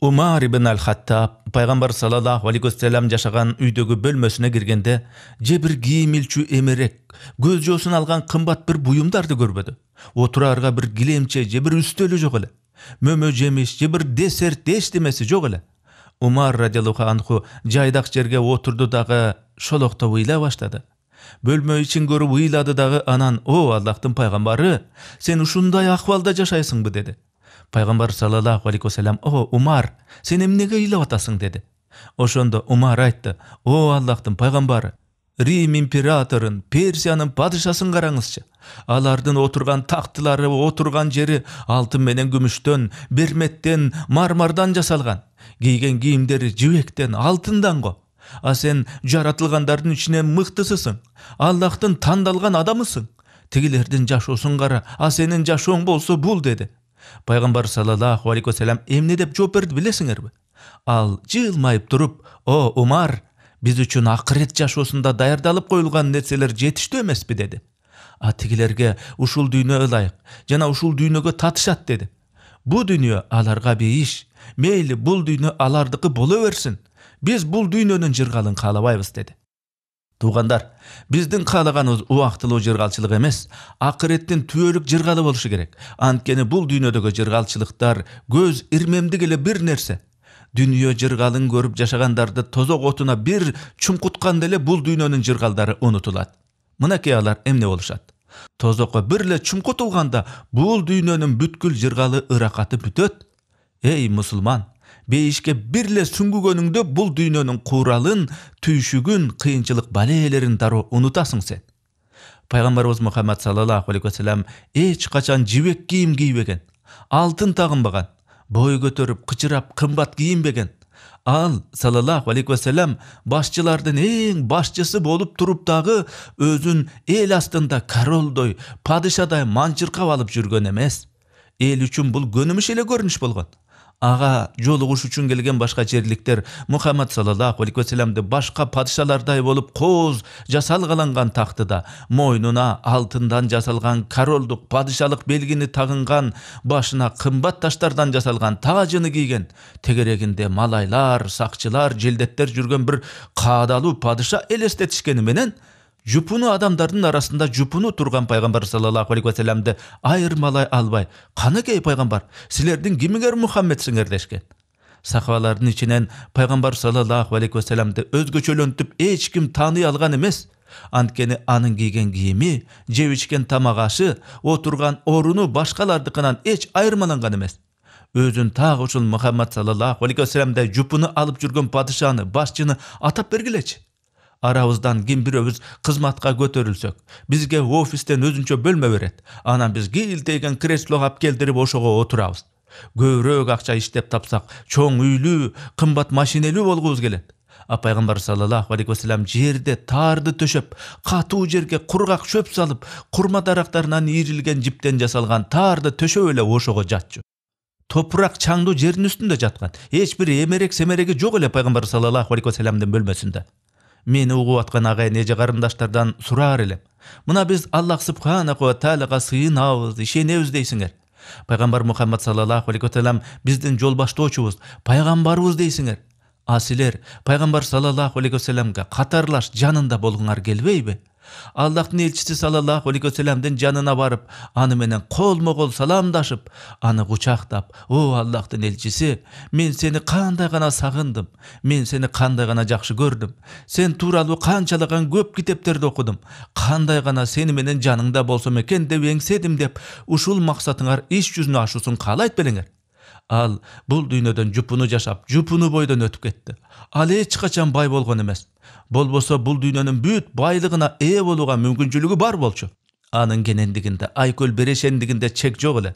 умар ибн аль хаттаб пайғамбар саллаллаху алейхи уассалам жашаған үйдегі бөлмесіне кіргенде жебір бір киімилчү эмерек көз жоосун алған қымбат бір буюмдарды көрбөдү отурарга бір килемче же бір үстөлү жок эле мөмө жемиш же бір десерт эчтемеси жоқ эле умар радиаллаху анху жайдақ жерге отырды дагы шолоктоп ыйлай баштады бөлмө ичин көрүп ыйлады дагы анан о аллахтын пайғамбары сен ушундай акыбалда жашайсыңбы деди пайғамбар саллаллаху алейхи уассалам о умар сен эмнеге ыйлап атасың деді ошондо умар айтты о аллахтын пайгамбары рим императорын персиянын падышасын караңызчы алардын отурган тактылары отурган жери алтын менен күмүштөн берметтен мармардан жасалган кийген кийимдери жибектен алтындан го а сен жаратылгандардын ичинен мыктысысың аллахтын тандалган адамысың тигилердин жашоосун кара а сенин жашооң болсо бул деди пайғамбар саллаллаху алейхи уассалам эмне деп жооп берди билесиңерби ал жылмайып туруп о умар биз үчүн акырет жашоосунда даярдалып коюлган нерселер жетиштүү эмеспи деди а тигилерге ушул дүйнө ылайык жана ушул дүйнөгө татышат деди бул дүйнө аларга бейиш мейли бул дүйнө алардыкы боло берсин биз бул дүйнөнүн жыргалын каалабайбыз деди туғандар біздің қалағанымыз уақытылы жырғалшылық емес ақыреттен түйелік жырғалы болушы керек анткени бұл дүниедегі жырғалшылықтар көз ірмемдік эле бір нәрсе дүние жырғалын көріп жашағандарды тозок отуна бир чумкутканда еле бұл дүниенің жырғалдары унутулат мынакей алар эмне болушат тозоққа бир эле чумкутулганда бул дүйнөнүн бүткүл жыргалы ыракаты бүтөт эй мұсылман бейішке бирле сүңгүгөнүңдө бул дүйнөнүн куралын түйшүгүн кыйынчылык балээлерин дароо унутасың сен пайгамбарыбыз мухаммад саллаллаху алейхи вассалам эч качан жибек кийим кийбеген алтын тагынбаган бой көтөрүп кычырап кымбат кийинбеген ал салаллаху алейхи вассалам башчылардын эң башчысы болуп туруп дагы өзүн эл астында королдой падышадай манчыркап алып жүргөн эмес эл үчүн бул көнүмүш эле көрүнүш болгон ага жолугуш үчүн келген башка жерликтер мухаммад саллаллаху алейхи вассаламды башка падышалардай болуп кооз жасалгаланган тактыда мойнуна алтындан жасалган королдук падышалык белгини тагынган башына кымбат таштардан жасалган таажыны кийген тегерегинде малайлар сакчылар желдеттер жүргөн бир каадалуу падыша элестетишкени менен жупуну адамдардын арасында жупуну турган пайгамбар саллаллаху алейхи уассаламды айырмалай албай каныкей пайгамбар силердин кимиңер мухаммедсиңер дешкен сахабалардын ичинен пайгамбар саллаллаху алейхи уассаламды өзгөчөлөнтүп эч ким тааный алган эмес анткени анын кийген кийими жеп ичкен тамак ашы отурган оруну башкалардыкынан эч айырмаланган эмес өзүн так ушул мухаммад саллаллаху алейхи уассаламдай жупуну алып жүргөн падышаны башчыны атап бергилечи арабыздан ким бирөөбүз кызматка көтөрүлсөк бизге офистен өзүнчө бөлмө берет анан биз кийилтейген кресло алып келтирип ошого отурабыз көбүрөөк акча иштеп тапсак чоң үйлүү кымбат машинелүү болгубуз келет а пайгамбар саллаллаху алейхи вассалам жерде таарды төшөп катуу жерге кургак шөп салып курма дарактарынан ийрилген жиптен жасалган таарды төшөп эле ошого жатчу топурак чаңдуу жердин үстүндө жаткан эч бир эмерек семереги жок эле пайгамбар саллаллаху алейхи вассаламдын бөлмөсүндө Мені угуп аткан ағай эже карындаштардан сұрар элем мына біз аллах субханаху ва тааляга сыйынабыз ишенебиз дейсиңер Пайғамбар мухаммад саллаллаху алейхи уассалам біздің жол баштоочубуз пайгамбарыбыз дейсиңер а силер пайғамбар саллаллаху алейхи уассаламға катарлаш жанында болгуңар келбейби аллахтын элчиси саллаллаху алейхи вассаламдын жанына барып аны менен колмо кол саламдашып аны кучактап о аллахтын элчиси мен сені қандай ғана сағындым. мен сені қандай ғана жакшы көрдім сен туралы қанчалыған көп китептерди оқыдым, қандай ғана сені менен жаныңда болсам екен деп еңседім деп ұшыл мақсатыңар иш жүзүнө ашусын қалайт белеңер ал бул дүйнөдөн жупуну жашап жупуну бойдон өтүп кетти ал эч качан бай болгон эмес болбосо бул дүйнөнүн бүт байлыгына ээ болууга мүмкүнчүлүгү бар болчу анын кенендигинде айкөл берешендигинде чек жок эле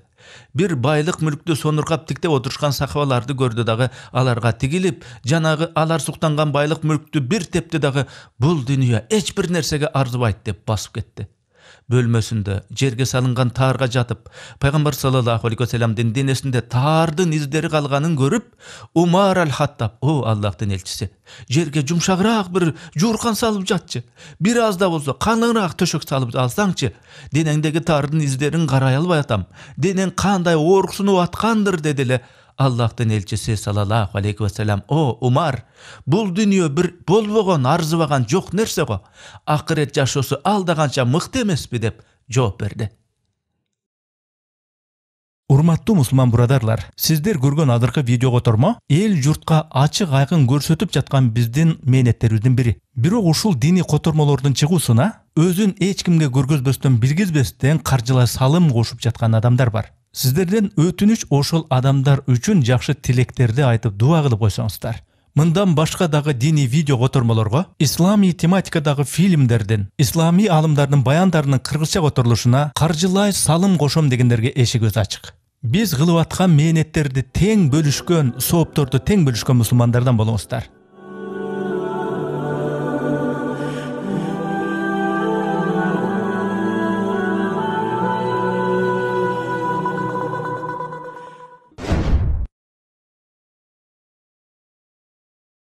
бир байлык мүлктү сонуркап тиктеп отурушкан сахабаларды көрдү дагы аларга тигилип жанагы алар суктанган байлык мүлктү бир тепти дагы бул дүйнө эч бир нерсеге арзыбайт деп басып кетти бөлмөсүндө жерге салынган тарға жатып пайгамбар саллаллаху алейхи денесінде денесинде таардын издери калганын көрүп умар аль хаттаб о аллахтын элчиси жерге жумшагыраак бір жууркан салып жатчы бир аз да болсо калыңыраак төшөк салып алсаңчы денеңдеги таардын издерин қарай албай атам денең кандай ооруксунуп аткандыр деди аллахтын элчиси саллаллаху алейхи вассалам о умар бул дүйнө бир болбогон арзыбаган жок нерсе го акырет жашоосу алдаганча мыкты эмеспи деп жооп берди урматтуу мусулман бурадарлар сиздер көргөн азыркы видео тормо эл журтка ачык айкын көрсөтүп жаткан биздин мээнеттерибиздин бири бирок ушул диний котормолордун чыгуусуна өзүн эч кимге көргөзбөстөн билгизбестен каржылай салым кошуп жаткан адамдар бар сиздерден өтүнүч ошол адамдар үчүн жакшы тилектерди айтып дуа кылып койсоңуздар мындан башка дагы диний видео котормолорго исламий тематикадагы фильмдердин исламий аалымдардын баяндарынын кыргызча которулушуна каржылай салым кошом дегендерге эшигибиз ачык биз кылып аткан мээнеттерди тең бөлүшкөн соопторду тең бөлүшкөн мусулмандардан болуңуздар